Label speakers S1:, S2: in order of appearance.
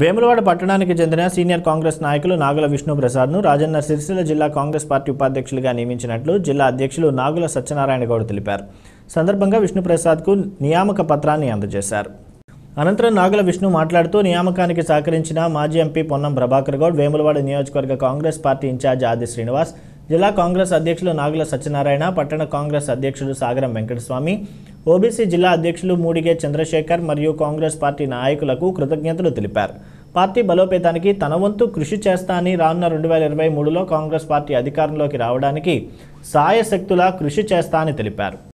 S1: వేములవాడ పట్టణానికి చెందిన సీనియర్ కాంగ్రెస్ నాయకులు నాగుల విష్ణుప్రసాద్ను రాజన్న సిరిసిల్ల జిల్లా కాంగ్రెస్ పార్టీ ఉపాధ్యక్షులుగా నియమించినట్లు జిల్లా అధ్యక్షులు నాగుల సత్యనారాయణ గౌడ్ తెలిపారు సందర్భంగా విష్ణుప్రసాద్కు నియామక పత్రాన్ని అందజేశారు అనంతరం నాగుల విష్ణు మాట్లాడుతూ నియామకానికి సహకరించిన మాజీ ఎంపీ పొన్నం ప్రభాకర్ గౌడ్ వేములవాడ నియోజకవర్గ కాంగ్రెస్ పార్టీ ఇన్ఛార్జ్ ఆది శ్రీనివాస్ జిల్లా కాంగ్రెస్ అధ్యక్షులు నాగుల సత్యనారాయణ పట్టణ కాంగ్రెస్ అధ్యక్షుడు సాగరం వెంకటస్వామి ఓబీసీ జిల్లా అధ్యక్షులు మూడిగే చంద్రశేఖర్ మరియు కాంగ్రెస్ పార్టీ నాయకులకు కృతజ్ఞతలు తెలిపారు పార్టీ బలోపేతానికి తన వంతు కృషి చేస్తా అని రానున్న రెండు వేల ఇరవై మూడులో కాంగ్రెస్ పార్టీ అధికారంలోకి రావడానికి సాయశక్తుల కృషి చేస్తా అని తెలిపారు